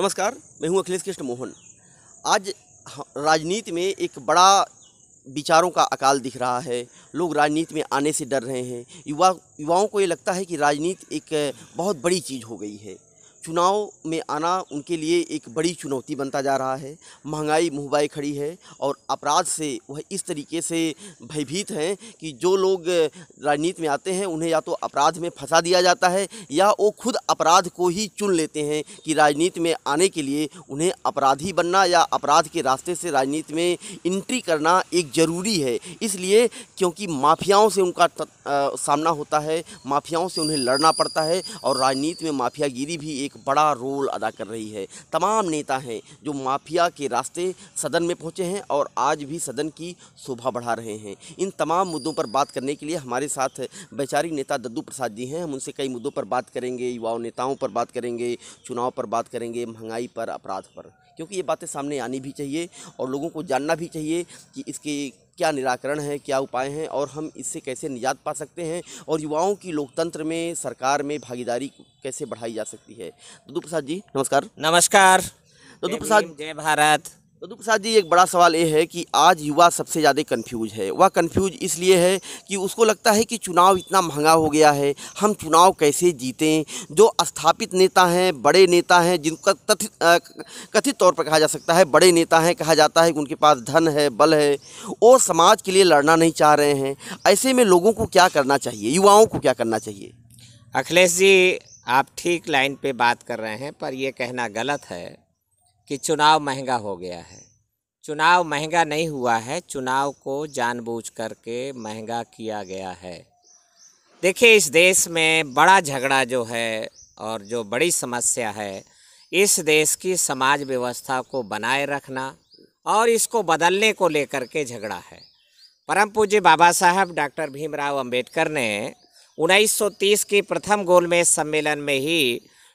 नमस्कार मैं हूं अखिलेश कृष्ण मोहन आज राजनीति में एक बड़ा विचारों का अकाल दिख रहा है लोग राजनीति में आने से डर रहे हैं युवा युवाओं को ये लगता है कि राजनीति एक बहुत बड़ी चीज़ हो गई है चुनाव में आना उनके लिए एक बड़ी चुनौती बनता जा रहा है महंगाई मुँह खड़ी है और अपराध से वह इस तरीके से भयभीत हैं कि जो लोग राजनीति में आते हैं उन्हें या तो अपराध में फंसा दिया जाता है या वो खुद अपराध को ही चुन लेते हैं कि राजनीति में आने के लिए उन्हें अपराधी बनना या अपराध के रास्ते से राजनीति में इंट्री करना एक ज़रूरी है इसलिए क्योंकि माफियाओं से उनका सामना होता है माफियाओं से उन्हें लड़ना पड़ता है और राजनीति में माफियागिरी भी एक एक बड़ा रोल अदा कर रही है तमाम नेता हैं जो माफिया के रास्ते सदन में पहुंचे हैं और आज भी सदन की शोभा बढ़ा रहे हैं इन तमाम मुद्दों पर बात करने के लिए हमारे साथ वैचारिक नेता दद्दू प्रसाद जी हैं हम उनसे कई मुद्दों पर बात करेंगे युवाओं नेताओं पर बात करेंगे चुनाव पर बात करेंगे महंगाई पर अपराध पर क्योंकि ये बातें सामने आनी भी चाहिए और लोगों को जानना भी चाहिए कि इसके क्या निराकरण है क्या उपाय हैं और हम इससे कैसे निजात पा सकते हैं और युवाओं की लोकतंत्र में सरकार में भागीदारी कैसे बढ़ाई जा सकती है दुदू प्रसाद जी नमस्कार नमस्कार दुदू प्रसाद जय भारत प्रदुप प्रसाद जी एक बड़ा सवाल ये है कि आज युवा सबसे ज़्यादा कन्फ्यूज है वह कन्फ्यूज इसलिए है कि उसको लगता है कि चुनाव इतना महंगा हो गया है हम चुनाव कैसे जीतें जो स्थापित नेता हैं बड़े नेता हैं जिनका तथित कथित तौर पर कहा जा सकता है बड़े नेता हैं कहा जाता है कि उनके पास धन है बल है वो समाज के लिए लड़ना नहीं चाह रहे हैं ऐसे में लोगों को क्या करना चाहिए युवाओं को क्या करना चाहिए अखिलेश जी आप ठीक लाइन पर बात कर रहे हैं पर यह कहना गलत है कि चुनाव महंगा हो गया है चुनाव महंगा नहीं हुआ है चुनाव को जानबूझ करके महंगा किया गया है देखिए इस देश में बड़ा झगड़ा जो है और जो बड़ी समस्या है इस देश की समाज व्यवस्था को बनाए रखना और इसको बदलने को लेकर के झगड़ा है परम पूज्य बाबा साहब डॉक्टर भीमराव अंबेडकर ने 1930 की प्रथम गोलमेज सम्मेलन में ही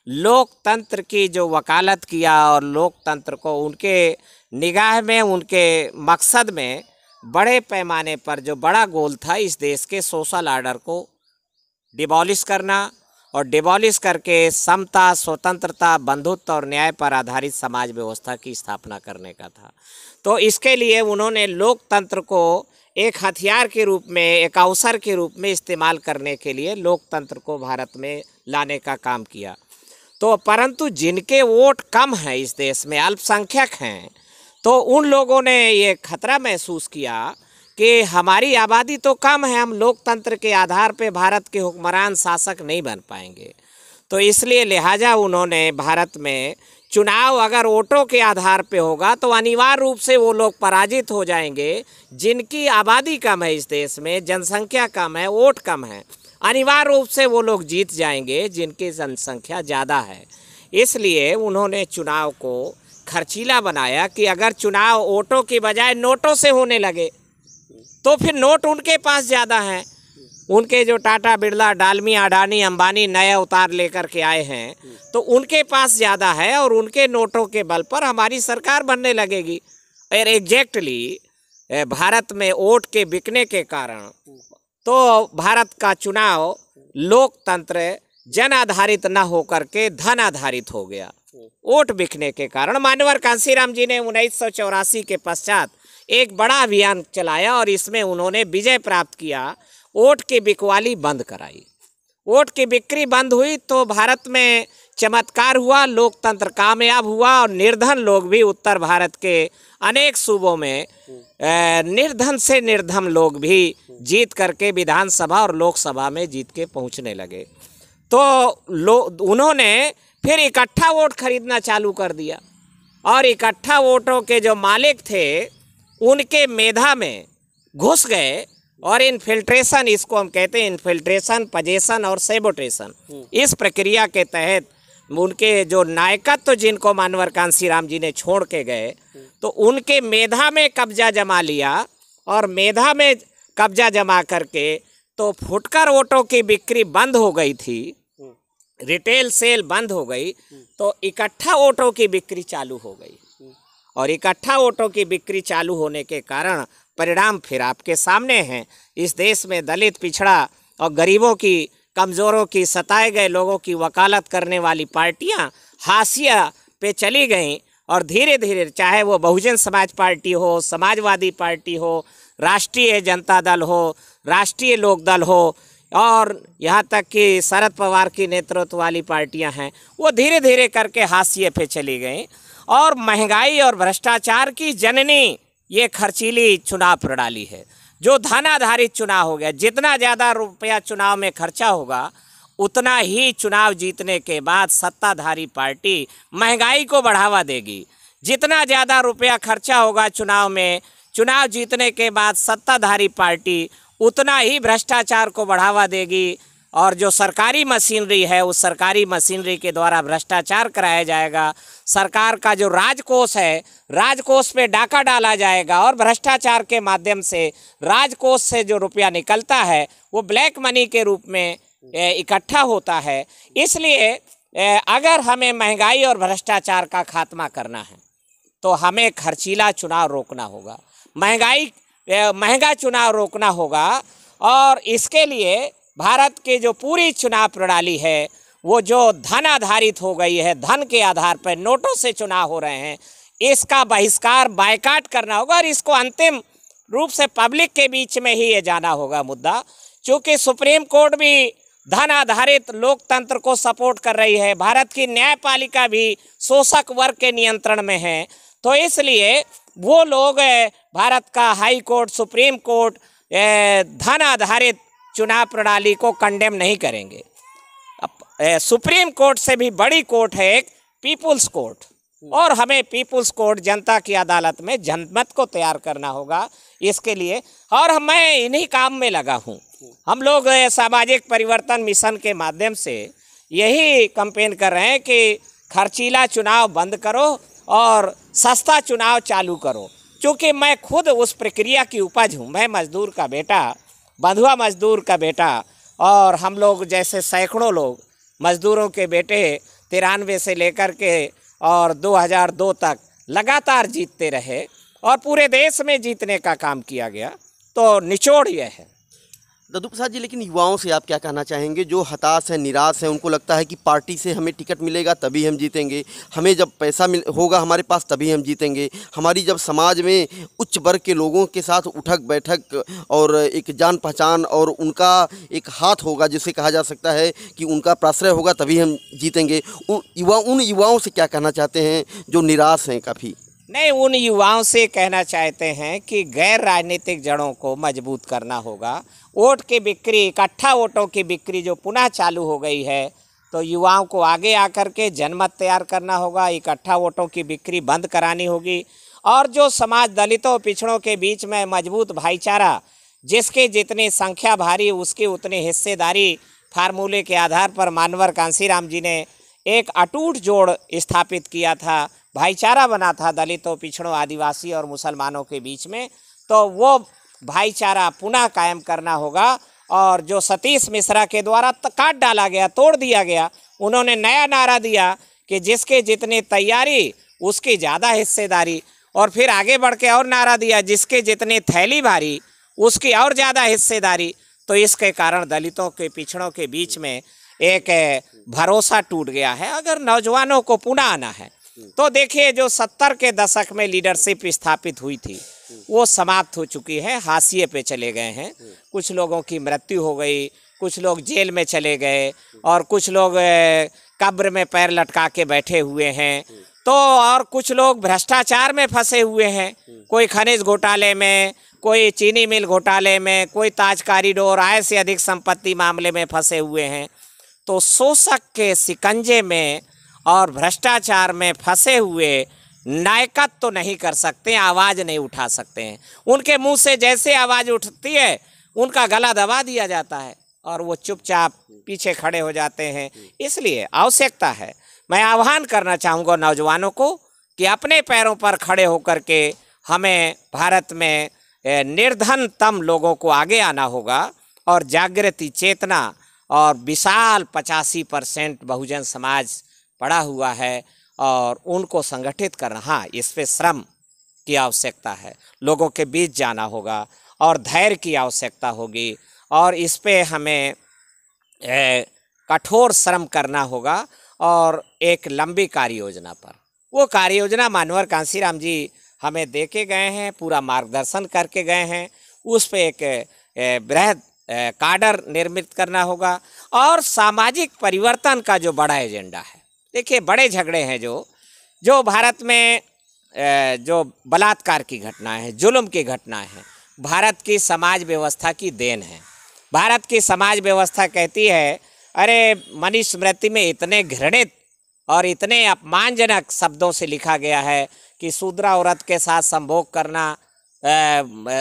लोकतंत्र की जो वकालत किया और लोकतंत्र को उनके निगाह में उनके मकसद में बड़े पैमाने पर जो बड़ा गोल था इस देश के सोशल आर्डर को डिबॉलिश करना और डिबॉलिश करके समता स्वतंत्रता बंधुत्व और न्याय पर आधारित समाज व्यवस्था की स्थापना करने का था तो इसके लिए उन्होंने लोकतंत्र को एक हथियार के रूप में एक अवसर के रूप में इस्तेमाल करने के लिए लोकतंत्र को भारत में लाने का काम किया तो परंतु जिनके वोट कम हैं इस देश में अल्पसंख्यक हैं तो उन लोगों ने ये खतरा महसूस किया कि हमारी आबादी तो कम है हम लोकतंत्र के आधार पे भारत के हुक्मरान शासक नहीं बन पाएंगे तो इसलिए लिहाजा उन्होंने भारत में चुनाव अगर वोटों के आधार पे होगा तो अनिवार्य रूप से वो लोग पराजित हो जाएंगे जिनकी आबादी कम है इस देश में जनसंख्या कम है वोट कम है अनिवार्य रूप से वो लोग जीत जाएंगे जिनकी जनसंख्या ज़्यादा है इसलिए उन्होंने चुनाव को खर्चीला बनाया कि अगर चुनाव वोटों की बजाय नोटों से होने लगे तो फिर नोट उनके पास ज़्यादा हैं उनके जो टाटा बिरला डालमी अडानी अंबानी नए उतार लेकर के आए हैं तो उनके पास ज़्यादा है और उनके नोटों के बल पर हमारी सरकार बनने लगेगी और एग्जैक्टली भारत में वोट के बिकने के कारण तो भारत का चुनाव लोकतंत्र जन आधारित न होकर के धन आधारित हो गया वोट बिकने के कारण मान्यवर कांसीराम जी ने उन्नीस के पश्चात एक बड़ा अभियान चलाया और इसमें उन्होंने विजय प्राप्त किया वोट की बिकवाली बंद कराई वोट की बिक्री बंद हुई तो भारत में चमत्कार हुआ लोकतंत्र कामयाब हुआ और निर्धन लोग भी उत्तर भारत के अनेक सूबों में निर्धन से निर्धन लोग भी जीत करके विधानसभा और लोकसभा में जीत के पहुंचने लगे तो लोग उन्होंने फिर इकट्ठा वोट खरीदना चालू कर दिया और इकट्ठा वोटों के जो मालिक थे उनके मेधा में घुस गए और इन्फिल्ट्रेशन इसको हम कहते हैं इन्फिल्ट्रेशन पजेशन और सेबोटेशन हम्म। इस प्रक्रिया के तहत उनके जो नायकत्व तो जिनको मानवर कांसी राम जी ने छोड़ के गए तो उनके मेधा में कब्जा जमा लिया और मेधा में कब्जा जमा करके तो फुटकर वोटों की बिक्री बंद हो गई थी रिटेल सेल बंद हो गई तो इकट्ठा वोटों की बिक्री चालू हो गई और इकट्ठा वोटों की बिक्री चालू होने के कारण परिणाम फिर आपके सामने हैं इस देश में दलित पिछड़ा और गरीबों की कमज़ोरों की सताए गए लोगों की वकालत करने वाली पार्टियां हाशिया पे चली गईं और धीरे धीरे चाहे वो बहुजन समाज पार्टी हो समाजवादी पार्टी हो राष्ट्रीय जनता दल हो राष्ट्रीय लोकदल हो और यहाँ तक कि शरद पवार की नेतृत्व वाली पार्टियां हैं वो धीरे धीरे करके हाशिए पे चली गई और महंगाई और भ्रष्टाचार की जननी ये खर्चीली चुनाव प्रणाली है जो धन आधारित चुनाव हो गया जितना ज़्यादा रुपया चुनाव में खर्चा होगा उतना ही चुनाव जीतने के बाद सत्ताधारी पार्टी महंगाई को बढ़ावा देगी जितना ज़्यादा रुपया खर्चा होगा चुनाव में चुनाव जीतने के बाद सत्ताधारी पार्टी उतना ही भ्रष्टाचार को बढ़ावा देगी और जो सरकारी मशीनरी है उस सरकारी मशीनरी के द्वारा भ्रष्टाचार कराया जाएगा सरकार का जो राजकोष है राजकोष पे डाका डाला जाएगा और भ्रष्टाचार के माध्यम से राजकोष से जो रुपया निकलता है वो ब्लैक मनी के रूप में इकट्ठा होता है इसलिए अगर हमें महंगाई और भ्रष्टाचार का खात्मा करना है तो हमें खर्चीला चुनाव रोकना होगा महंगाई महंगा चुनाव रोकना होगा और इसके लिए भारत की जो पूरी चुनाव प्रणाली है वो जो धन आधारित हो गई है धन के आधार पर नोटों से चुनाव हो रहे हैं इसका बहिष्कार बायकाट करना होगा और इसको अंतिम रूप से पब्लिक के बीच में ही ये जाना होगा मुद्दा क्योंकि सुप्रीम कोर्ट भी धन आधारित लोकतंत्र को सपोर्ट कर रही है भारत की न्यायपालिका भी शोषक वर्ग के नियंत्रण में है तो इसलिए वो लोग भारत का हाई कोर्ट सुप्रीम कोर्ट धन आधारित चुनाव प्रणाली को कंडेम नहीं करेंगे सुप्रीम कोर्ट से भी बड़ी कोर्ट है एक पीपुल्स कोर्ट और हमें पीपुल्स कोर्ट जनता की अदालत में जनमत को तैयार करना होगा इसके लिए और मैं इन्हीं काम में लगा हूँ हम लोग सामाजिक परिवर्तन मिशन के माध्यम से यही कंपेन कर रहे हैं कि खर्चीला चुनाव बंद करो और सस्ता चुनाव चालू करो क्योंकि मैं खुद उस प्रक्रिया की उपज हूँ मैं मजदूर का बेटा बंधुआ मजदूर का बेटा और हम लोग जैसे सैकड़ों लोग मजदूरों के बेटे तिरानवे से लेकर के और 2002 तक लगातार जीतते रहे और पूरे देश में जीतने का काम किया गया तो निचोड़ यह है ददू प्रसाद जी लेकिन युवाओं से आप क्या कहना चाहेंगे जो हताश है निराश है उनको लगता है कि पार्टी से हमें टिकट मिलेगा तभी हम जीतेंगे हमें जब पैसा मिल होगा हमारे पास तभी हम जीतेंगे हमारी जब समाज में उच्च वर्ग के लोगों के साथ उठक बैठक और एक जान पहचान और उनका एक हाथ होगा जिसे कहा जा सकता है कि उनका प्राश्रय होगा तभी हम जीतेंगे उन युवा उन युवाओं से क्या कहना चाहते हैं जो निराश हैं काफ़ी नहीं उन युवाओं से कहना चाहते हैं कि गैर राजनीतिक जड़ों को मजबूत करना होगा वोट की बिक्री इकट्ठा वोटों की बिक्री जो पुनः चालू हो गई है तो युवाओं को आगे आकर के जनमत तैयार करना होगा इकट्ठा वोटों की बिक्री बंद करानी होगी और जो समाज दलितों पिछड़ों के बीच में मजबूत भाईचारा जिसके जितनी संख्या भारी उसकी उतनी हिस्सेदारी फार्मूले के आधार पर मानवर कांसीराम जी ने एक अटूट जोड़ स्थापित किया था भाईचारा बना था दलितों पिछड़ों आदिवासी और मुसलमानों के बीच में तो वो भाईचारा पुनः कायम करना होगा और जो सतीश मिश्रा के द्वारा काट डाला गया तोड़ दिया गया उन्होंने नया नारा दिया कि जिसके जितनी तैयारी उसकी ज़्यादा हिस्सेदारी और फिर आगे बढ़ के और नारा दिया जिसके जितनी थैली भारी उसकी और ज़्यादा हिस्सेदारी तो इसके कारण दलितों के पिछड़ों के बीच में एक भरोसा टूट गया है अगर नौजवानों को पुनः आना है हम्म। तो देखिए जो सत्तर के दशक में लीडरशिप स्थापित हुई थी हम्म। वो समाप्त हो चुकी है हाशिए पे चले गए हैं हम्म। कुछ लोगों की मृत्यु हो गई कुछ लोग जेल में चले गए और कुछ लोग कब्र में पैर लटका के बैठे हुए हैं तो और कुछ लोग भ्रष्टाचार में फंसे हुए हैं कोई खनिज घोटाले में कोई चीनी मिल घोटाले में कोई ताज कारीडोर आय से अधिक संपत्ति मामले में फंसे हुए हैं तो शोषक के सिकंजे में और भ्रष्टाचार में फंसे हुए नायकत तो नहीं कर सकते आवाज़ नहीं उठा सकते हैं उनके मुंह से जैसे आवाज़ उठती है उनका गला दबा दिया जाता है और वो चुपचाप पीछे खड़े हो जाते हैं इसलिए आवश्यकता है मैं आह्वान करना चाहूँगा नौजवानों को कि अपने पैरों पर खड़े होकर के हमें भारत में निर्धनतम लोगों को आगे आना होगा और जागृति चेतना और विशाल पचासी परसेंट बहुजन समाज पड़ा हुआ है और उनको संगठित करना हाँ इस पर श्रम की आवश्यकता है लोगों के बीच जाना होगा और धैर्य की आवश्यकता होगी और इस पर हमें कठोर श्रम करना होगा और एक लंबी कार्य योजना पर वो कार्य योजना मानवर कांसीराम जी हमें दे के गए हैं पूरा मार्गदर्शन करके गए हैं उस पर एक बृहद काडर निर्मित करना होगा और सामाजिक परिवर्तन का जो बड़ा एजेंडा है देखिए बड़े झगड़े हैं जो जो भारत में जो बलात्कार की घटना है जुल्म की घटना है भारत की समाज व्यवस्था की देन है भारत की समाज व्यवस्था कहती है अरे मनीष स्मृति में इतने घृणित और इतने अपमानजनक शब्दों से लिखा गया है कि शूद्रा औरत के साथ संभोग करना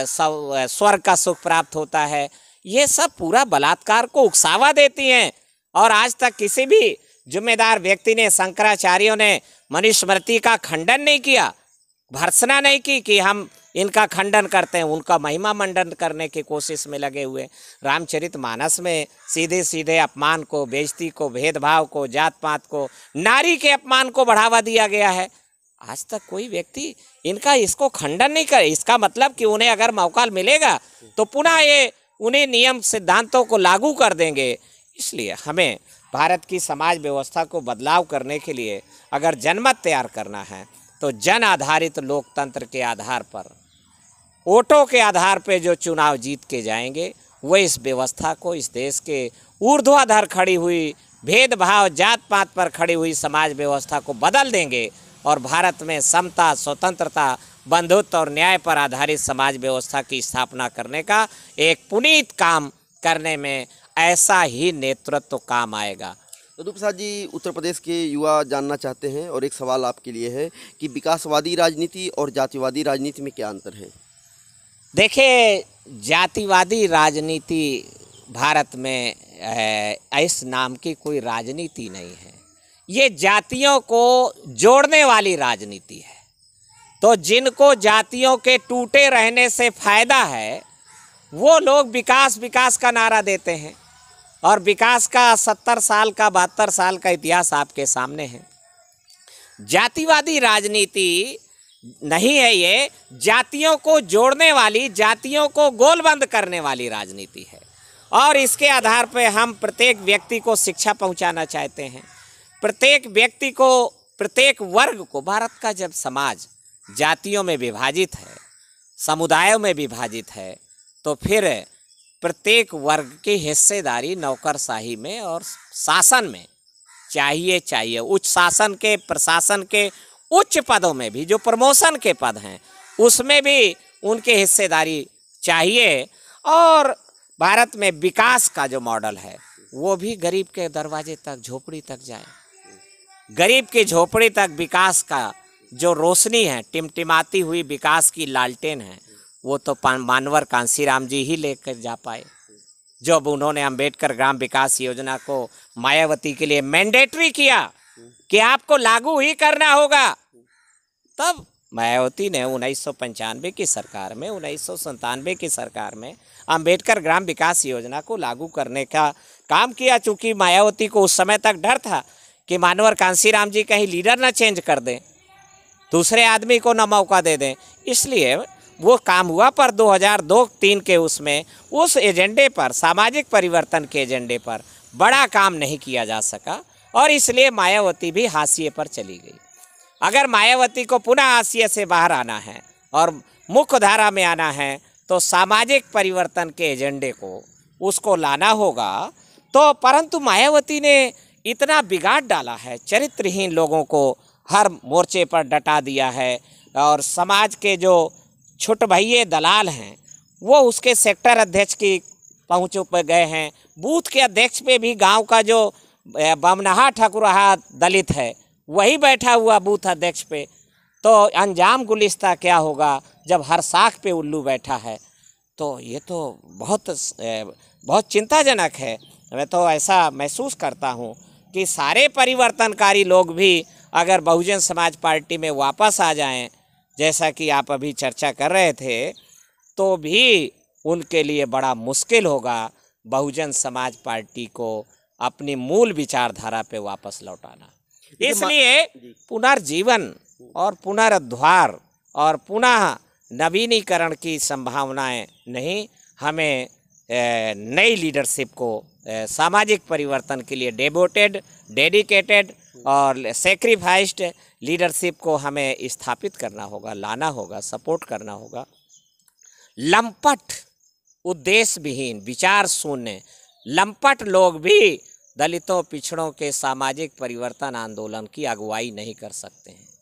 स्वर का सुख प्राप्त होता है ये सब पूरा बलात्कार को उकसावा देती हैं और आज तक किसी भी जिम्मेदार व्यक्ति ने शंकराचार्यों ने मनुस्मृति का खंडन नहीं किया भर्सना नहीं की कि हम इनका खंडन करते हैं उनका महिमा मंडन करने की कोशिश में लगे हुए रामचरित मानस में सीधे सीधे अपमान को बेजती को भेदभाव को जात पात को नारी के अपमान को बढ़ावा दिया गया है आज तक कोई व्यक्ति इनका इसको खंडन नहीं करे इसका मतलब कि उन्हें अगर मौका मिलेगा तो पुनः ये उन्हें नियम सिद्धांतों को लागू कर देंगे इसलिए हमें भारत की समाज व्यवस्था को बदलाव करने के लिए अगर जनमत तैयार करना है तो जन आधारित लोकतंत्र के आधार पर वोटों के आधार पर जो चुनाव जीत के जाएंगे वो इस व्यवस्था को इस देश के ऊर्ध्वाधर खड़ी हुई भेदभाव जात पात पर खड़ी हुई समाज व्यवस्था को बदल देंगे और भारत में समता स्वतंत्रता बंधुत्व और न्याय पर आधारित समाज व्यवस्था की स्थापना करने का एक पुनीत काम करने में ऐसा ही नेतृत्व तो काम आएगा प्रदीप तो जी उत्तर प्रदेश के युवा जानना चाहते हैं और एक सवाल आपके लिए है कि विकासवादी राजनीति और जातिवादी राजनीति में क्या अंतर है देखिए जातिवादी राजनीति भारत में इस नाम की कोई राजनीति नहीं है ये जातियों को जोड़ने वाली राजनीति है तो जिनको जातियों के टूटे रहने से फायदा है वो लोग विकास विकास का नारा देते हैं और विकास का सत्तर साल का बहत्तर साल का इतिहास आपके सामने है जातिवादी राजनीति नहीं है ये जातियों को जोड़ने वाली जातियों को गोलबंद करने वाली राजनीति है और इसके आधार पर हम प्रत्येक व्यक्ति को शिक्षा पहुंचाना चाहते हैं प्रत्येक व्यक्ति को प्रत्येक वर्ग को भारत का जब समाज जातियों में विभाजित है समुदायों में विभाजित है तो फिर प्रत्येक वर्ग की हिस्सेदारी नौकरशाही में और शासन में चाहिए चाहिए उच्च शासन के प्रशासन के उच्च पदों में भी जो प्रमोशन के पद हैं उसमें भी उनके हिस्सेदारी चाहिए और भारत में विकास का जो मॉडल है वो भी गरीब के दरवाजे तक झोपड़ी तक जाए गरीब की झोपड़ी तक विकास का जो रोशनी है टिमटिमाती हुई विकास की लालटेन है वो तो मानवर कांसीराम जी ही लेकर जा पाए जब उन्होंने अंबेडकर ग्राम विकास योजना को मायावती के लिए मैंडेटरी किया कि आपको लागू ही करना होगा तब मायावती ने उन्नीस की सरकार में उन्नीस की सरकार में अंबेडकर ग्राम विकास योजना को लागू करने का काम किया चूंकि मायावती को उस समय तक डर था कि मानवर कांसीराम जी कहीं लीडर ना चेंज कर दें दूसरे आदमी को ना मौका दे दें इसलिए वो काम हुआ पर 2002-3 के उसमें उस एजेंडे पर सामाजिक परिवर्तन के एजेंडे पर बड़ा काम नहीं किया जा सका और इसलिए मायावती भी हाशिए पर चली गई अगर मायावती को पुनः हाशिए से बाहर आना है और मुख्य धारा में आना है तो सामाजिक परिवर्तन के एजेंडे को उसको लाना होगा तो परंतु मायावती ने इतना बिगाड़ डाला है चरित्रहीन लोगों को हर मोर्चे पर डटा दिया है और समाज के जो छोटे भैये दलाल हैं वो उसके सेक्टर अध्यक्ष की पहुँचों पर गए हैं बूथ के अध्यक्ष पे भी गांव का जो बमनाहा ठाकुरहा दलित है वही बैठा हुआ बूथ अध्यक्ष पे तो अंजाम गुलिस्ता क्या होगा जब हर साख पे उल्लू बैठा है तो ये तो बहुत बहुत चिंताजनक है मैं तो ऐसा महसूस करता हूँ कि सारे परिवर्तनकारी लोग भी अगर बहुजन समाज पार्टी में वापस आ जाएं जैसा कि आप अभी चर्चा कर रहे थे तो भी उनके लिए बड़ा मुश्किल होगा बहुजन समाज पार्टी को अपनी मूल विचारधारा पे वापस लौटाना इसलिए पुनर्जीवन और पुनरुद्वार और पुनः नवीनीकरण की संभावनाएं नहीं हमें नई लीडरशिप को सामाजिक परिवर्तन के लिए डेबोटेड डेडिकेटेड और सेक्रीफाइस्ड लीडरशिप को हमें स्थापित करना होगा लाना होगा सपोर्ट करना होगा लंपट उद्देश्य विहीन विचार शून्य लंपट लोग भी दलितों पिछड़ों के सामाजिक परिवर्तन आंदोलन की अगुवाई नहीं कर सकते हैं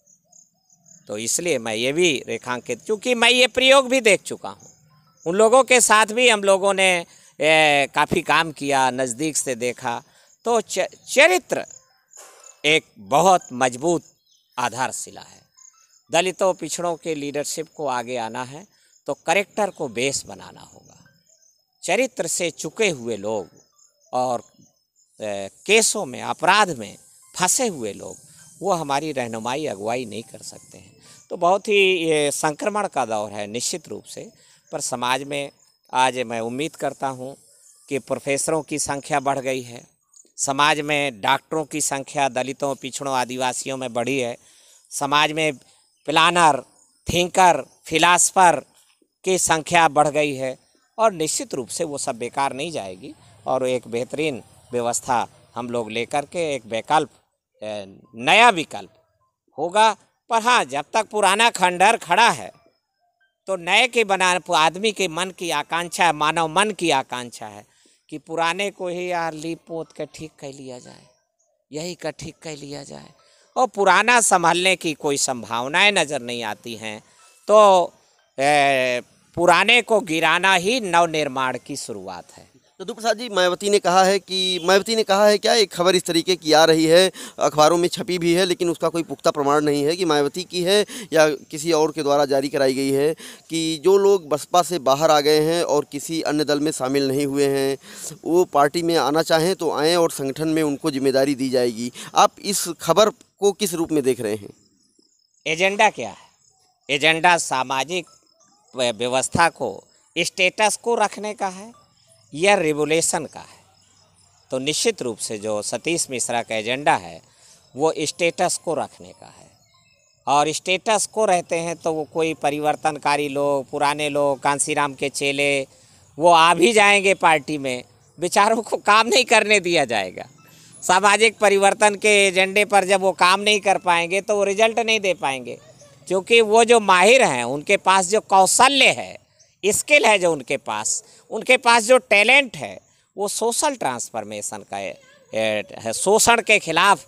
तो इसलिए मैं ये भी रेखांकित क्योंकि मैं ये प्रयोग भी देख चुका हूँ उन लोगों के साथ भी हम लोगों ने काफ़ी काम किया नज़दीक से देखा तो चरित्र एक बहुत मजबूत आधारशिला है दलितों पिछड़ों के लीडरशिप को आगे आना है तो करेक्टर को बेस बनाना होगा चरित्र से चुके हुए लोग और केसों में अपराध में फंसे हुए लोग वो हमारी रहनुमाई अगुवाई नहीं कर सकते हैं तो बहुत ही ये संक्रमण का दौर है निश्चित रूप से पर समाज में आज मैं उम्मीद करता हूँ कि प्रोफेसरों की संख्या बढ़ गई है समाज में डॉक्टरों की संख्या दलितों पिछड़ों आदिवासियों में बढ़ी है समाज में प्लानर थिंकर फिलासफर की संख्या बढ़ गई है और निश्चित रूप से वो सब बेकार नहीं जाएगी और एक बेहतरीन व्यवस्था हम लोग लेकर के एक वैकल्प नया विकल्प होगा पर हाँ जब तक पुराना खंडहर खड़ा है तो नए के बना आदमी के मन की आकांक्षा है मानव मन की आकांक्षा है कि पुराने को ही यार लीप पोत के ठीक कर लिया जाए यही का ठीक कर लिया जाए और पुराना संभालने की कोई संभावनाएं नज़र नहीं आती हैं तो ए, पुराने को गिराना ही नवनिर्माण की शुरुआत है जदू प्रसाद जी मायावती ने कहा है कि मायावती ने कहा है क्या एक खबर इस तरीके की आ रही है अखबारों में छपी भी है लेकिन उसका कोई पुख्ता प्रमाण नहीं है कि मायावती की है या किसी और के द्वारा जारी कराई गई है कि जो लोग बसपा से बाहर आ गए हैं और किसी अन्य दल में शामिल नहीं हुए हैं वो पार्टी में आना चाहें तो आएँ और संगठन में उनको जिम्मेदारी दी जाएगी आप इस खबर को किस रूप में देख रहे हैं एजेंडा क्या है एजेंडा सामाजिक व्यवस्था को स्टेटस को रखने का है यह रिवोल्यूशन का है तो निश्चित रूप से जो सतीश मिश्रा का एजेंडा है वो स्टेटस को रखने का है और स्टेटस को रहते हैं तो वो कोई परिवर्तनकारी लोग पुराने लोग कांसीराम के चेले वो आ भी जाएंगे पार्टी में बेचारों को काम नहीं करने दिया जाएगा सामाजिक परिवर्तन के एजेंडे पर जब वो काम नहीं कर पाएंगे तो वो रिजल्ट नहीं दे पाएंगे क्योंकि वो जो माहिर हैं उनके पास जो कौशल्य है स्किल है जो उनके पास उनके पास जो टैलेंट है वो सोशल ट्रांसफॉर्मेशन का है शोषण के खिलाफ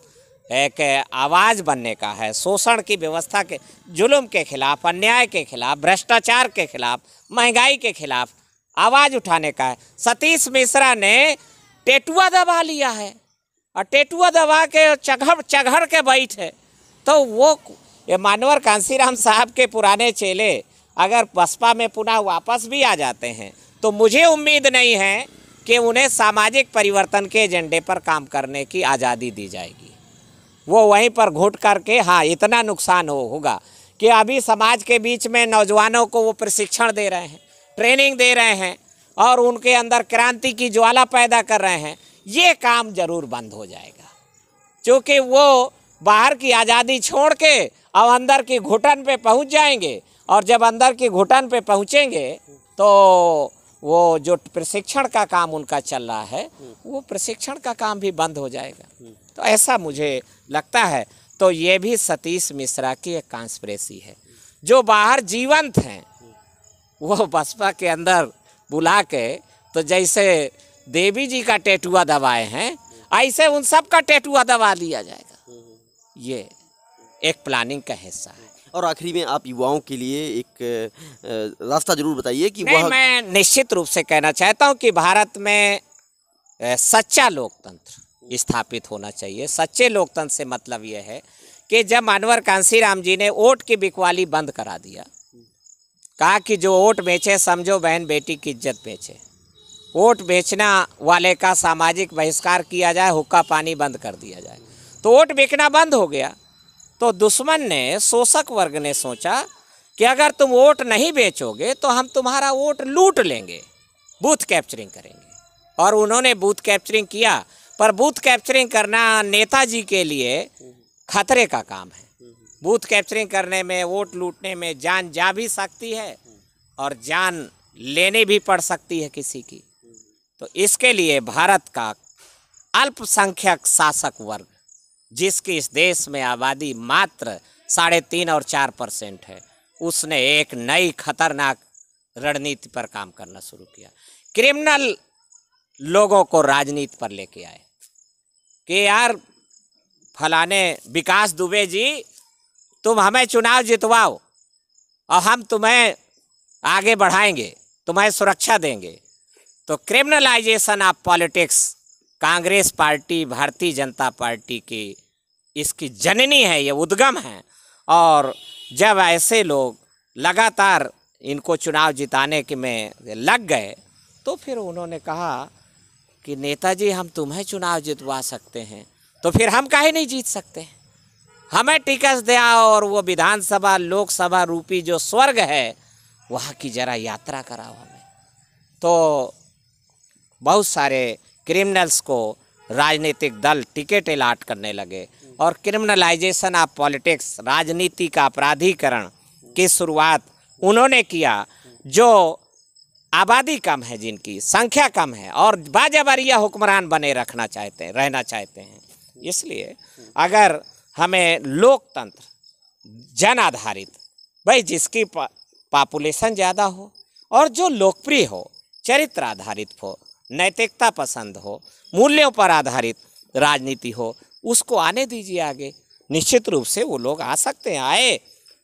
एक आवाज़ बनने का है शोषण की व्यवस्था के जुल्म के खिलाफ अन्याय के खिलाफ भ्रष्टाचार के खिलाफ महंगाई के खिलाफ आवाज़ उठाने का है सतीश मिश्रा ने टेटुआ दबा लिया है और टेटुआ दबा के चघड़ चघड़ के बैठे तो वो ये मानवर कांसीराम साहब के पुराने चेले अगर बसपा में पुनः वापस भी आ जाते हैं तो मुझे उम्मीद नहीं है कि उन्हें सामाजिक परिवर्तन के एजेंडे पर काम करने की आज़ादी दी जाएगी वो वहीं पर घुट करके हाँ इतना नुकसान हो होगा कि अभी समाज के बीच में नौजवानों को वो प्रशिक्षण दे रहे हैं ट्रेनिंग दे रहे हैं और उनके अंदर क्रांति की ज्वाला पैदा कर रहे हैं ये काम जरूर बंद हो जाएगा क्योंकि वो बाहर की आज़ादी छोड़ के अब अंदर की घुटन पे पहुंच जाएंगे और जब अंदर की घुटन पे पहुंचेंगे तो वो जो प्रशिक्षण का काम उनका चल रहा है हम्म। वो प्रशिक्षण का काम भी बंद हो जाएगा हम्म। तो ऐसा मुझे लगता है तो ये भी सतीश मिश्रा की एक कॉन्स्परेसी है जो बाहर जीवंत हैं वो बसपा के अंदर बुला के तो जैसे देवी जी का टेटुआ दबाए हैं ऐसे उन सब का टेटुआ दबा लिया जाएगा हम्म। ये एक प्लानिंग का हिस्सा है और आखिरी में आप युवाओं के लिए एक रास्ता जरूर बताइए कि वह मैं निश्चित रूप से कहना चाहता हूँ कि भारत में सच्चा लोकतंत्र स्थापित होना चाहिए सच्चे लोकतंत्र से मतलब यह है कि जब अनवर राम जी ने वोट की बिकवाली बंद करा दिया कहा कि जो वोट बेचे समझो बहन बेटी की इज्जत बेचे वोट बेचना वाले का सामाजिक बहिष्कार किया जाए हुक्का पानी बंद कर दिया जाए तो वोट बिकना बंद हो गया तो दुश्मन ने शोषक वर्ग ने सोचा कि अगर तुम वोट नहीं बेचोगे तो हम तुम्हारा वोट लूट लेंगे बूथ कैप्चरिंग करेंगे और उन्होंने बूथ कैप्चरिंग किया पर बूथ कैप्चरिंग करना नेताजी के लिए खतरे का काम है बूथ कैप्चरिंग करने में वोट लूटने में जान जा भी सकती है और जान लेने भी पड़ सकती है किसी की तो इसके लिए भारत का अल्पसंख्यक शासक वर्ग जिसकी इस देश में आबादी मात्र साढ़े तीन और चार परसेंट है उसने एक नई खतरनाक रणनीति पर काम करना शुरू किया क्रिमिनल लोगों को राजनीति पर लेके आए कि यार फलाने विकास दुबे जी तुम हमें चुनाव जितवाओ और हम तुम्हें आगे बढ़ाएंगे तुम्हें सुरक्षा देंगे तो criminalization of politics Congress party Bharatiya Janata party की इसकी जननी है ये उद्गम है और जब ऐसे लोग लगातार इनको चुनाव जिताने के में लग गए तो फिर उन्होंने कहा कि नेताजी हम तुम्हें चुनाव जितवा सकते हैं तो फिर हम कहीं नहीं जीत सकते हमें टिकट दिया और वो विधानसभा लोकसभा रूपी जो स्वर्ग है वहाँ की जरा यात्रा कराओ हमें तो बहुत सारे क्रिमिनल्स को राजनीतिक दल टिकट अलाट करने लगे और क्रिमिनलाइजेशन ऑफ पॉलिटिक्स राजनीति का अपराधीकरण की शुरुआत उन्होंने किया जो आबादी कम है जिनकी संख्या कम है और बाजाबारिया हुक्मरान बने रखना चाहते हैं रहना चाहते हैं इसलिए अगर हमें लोकतंत्र जन आधारित भाई जिसकी पा, पॉपुलेशन ज़्यादा हो और जो लोकप्रिय हो चरित्र आधारित हो नैतिकता पसंद हो मूल्यों पर आधारित राजनीति हो उसको आने दीजिए आगे निश्चित रूप से वो लोग आ सकते हैं आए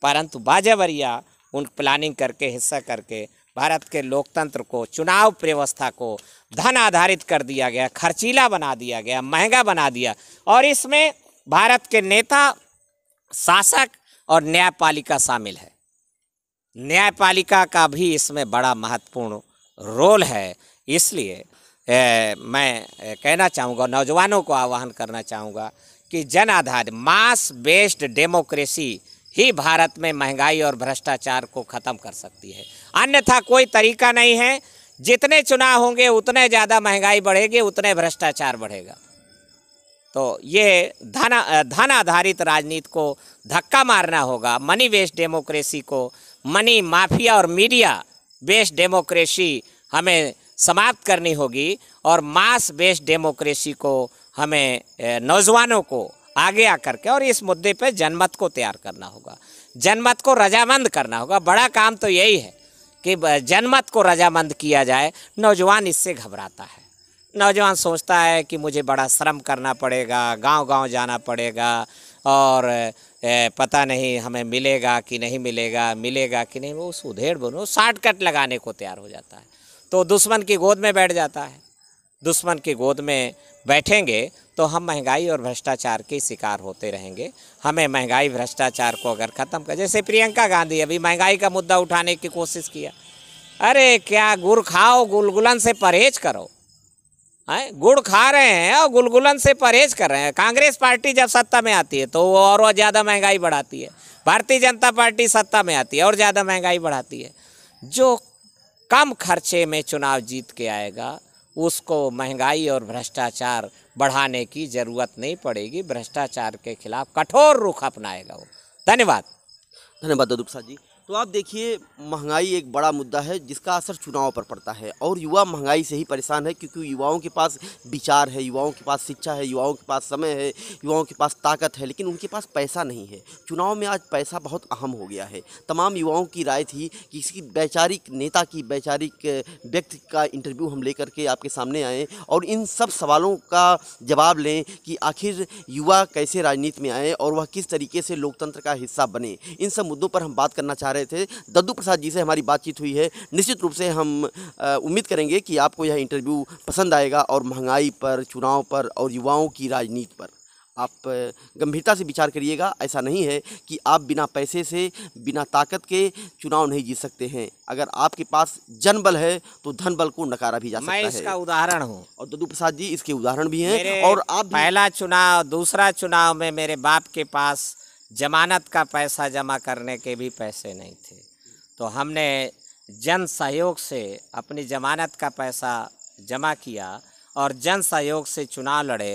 परंतु बाजावरिया उन प्लानिंग करके हिस्सा करके भारत के लोकतंत्र को चुनाव व्यवस्था को धन आधारित कर दिया गया खर्चीला बना दिया गया महंगा बना दिया और इसमें भारत के नेता शासक और न्यायपालिका शामिल है न्यायपालिका का भी इसमें बड़ा महत्वपूर्ण रोल है इसलिए ए, मैं कहना चाहूँगा नौजवानों को आह्वान करना चाहूँगा कि जन आधारित मास बेस्ड डेमोक्रेसी ही भारत में महंगाई और भ्रष्टाचार को ख़त्म कर सकती है अन्यथा कोई तरीका नहीं है जितने चुनाव होंगे उतने ज़्यादा महंगाई बढ़ेगी उतने भ्रष्टाचार बढ़ेगा तो ये धन धन आधारित राजनीति को धक्का मारना होगा मनी बेस्ड डेमोक्रेसी को मनी माफिया और मीडिया बेस्ड डेमोक्रेसी हमें समाप्त करनी होगी और मास बेस्ड डेमोक्रेसी को हमें नौजवानों को आगे आकर के और इस मुद्दे पे जनमत को तैयार करना होगा जनमत को रजामंद करना होगा बड़ा काम तो यही है कि जनमत को रजामंद किया जाए नौजवान इससे घबराता है नौजवान सोचता है कि मुझे बड़ा श्रम करना पड़ेगा गांव गांव जाना पड़ेगा और पता नहीं हमें मिलेगा कि नहीं मिलेगा मिलेगा कि नहीं वो उस उधेड़ बनो शार्टकट लगाने को तैयार हो जाता है तो दुश्मन की गोद में बैठ जाता है दुश्मन की गोद में बैठेंगे तो हम महंगाई और भ्रष्टाचार के शिकार होते रहेंगे हमें महंगाई भ्रष्टाचार को अगर ख़त्म कर जैसे प्रियंका गांधी अभी महंगाई का मुद्दा उठाने की कोशिश किया अरे क्या गुड़ खाओ गुलगुलन से परहेज करो हैं गुड़ खा रहे हैं और गुलगुलन से परहेज कर रहे हैं कांग्रेस पार्टी जब सत्ता में आती है तो वो और ज़्यादा महंगाई बढ़ाती है भारतीय जनता पार्टी सत्ता में आती है और ज़्यादा महंगाई बढ़ाती है जो कम खर्चे में चुनाव जीत के आएगा उसको महंगाई और भ्रष्टाचार बढ़ाने की ज़रूरत नहीं पड़ेगी भ्रष्टाचार के खिलाफ कठोर रुख अपनाएगा वो धन्यवाद धन्यवाद दुदुप्सा जी तो आप देखिए महंगाई एक बड़ा मुद्दा है जिसका असर चुनाव पर पड़ता है और युवा महंगाई से ही परेशान है क्योंकि युवाओं के पास विचार है युवाओं के पास शिक्षा है युवाओं के पास समय है युवाओं के पास ताकत है लेकिन उनके पास पैसा नहीं है चुनाव में आज पैसा बहुत अहम हो गया है तमाम युवाओं की राय थी कि किसी वैचारिक नेता की वैचारिक व्यक्ति का इंटरव्यू हम लेकर के आपके सामने आएँ और इन सब सवालों का जवाब लें कि आखिर युवा कैसे राजनीति में आए और वह किस तरीके से लोकतंत्र का हिस्सा बने इन सब मुद्दों पर हम बात करना चाह रहे रहे थे दद्दू प्रसाद जी से हमारी बातचीत हुई है निश्चित रूप से हम उम्मीद करेंगे कि आपको यह इंटरव्यू पसंद आएगा और महंगाई पर चुनाव पर और युवाओं की राजनीति पर आप गंभीरता से विचार करिएगा ऐसा नहीं है कि आप बिना पैसे से बिना ताकत के चुनाव नहीं जीत सकते हैं अगर आपके पास जन बल है तो धन बल को नकारा भी जा सकता मैं इसका है उदाहरण हूँ और दद्दू प्रसाद जी इसके उदाहरण भी हैं और आप भी... पहला चुनाव दूसरा चुनाव में मेरे बाप के पास जमानत का पैसा जमा करने के भी पैसे नहीं थे तो हमने जन सहयोग से अपनी जमानत का पैसा जमा किया और जन सहयोग से चुनाव लड़े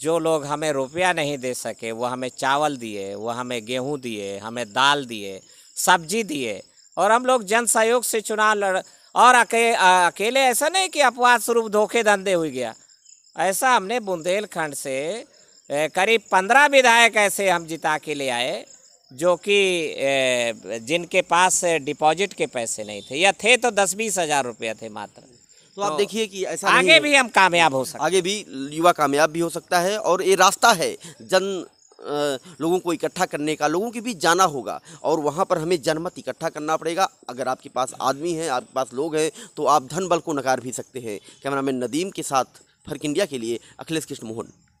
जो लोग हमें रुपया नहीं दे सके वो हमें चावल दिए वो हमें गेहूं दिए हमें दाल दिए सब्जी दिए और हम लोग जन सहयोग से चुनाव लड़ और अके, अकेले ऐसा नहीं कि अपवाद स्वरूप धोखे धंधे हुई गया ऐसा हमने बुंदेलखंड से करीब पंद्रह विधायक ऐसे हम जिता के ले आए जो कि जिनके पास डिपॉजिट के पैसे नहीं थे या थे तो दस बीस हजार रुपया थे मात्र तो, तो आप देखिए कि ऐसा आगे भी हम कामयाब हो सकते आगे भी युवा कामयाब भी हो सकता है और ये रास्ता है जन लोगों को इकट्ठा करने का लोगों के बीच जाना होगा और वहाँ पर हमें जनमत इकट्ठा करना पड़ेगा अगर आपके पास आदमी हैं आपके पास लोग हैं तो आप धन बल को नकार भी सकते हैं कैमरामैन नदीम के साथ फर्क इंडिया के लिए अखिलेश कृष्ण मोहन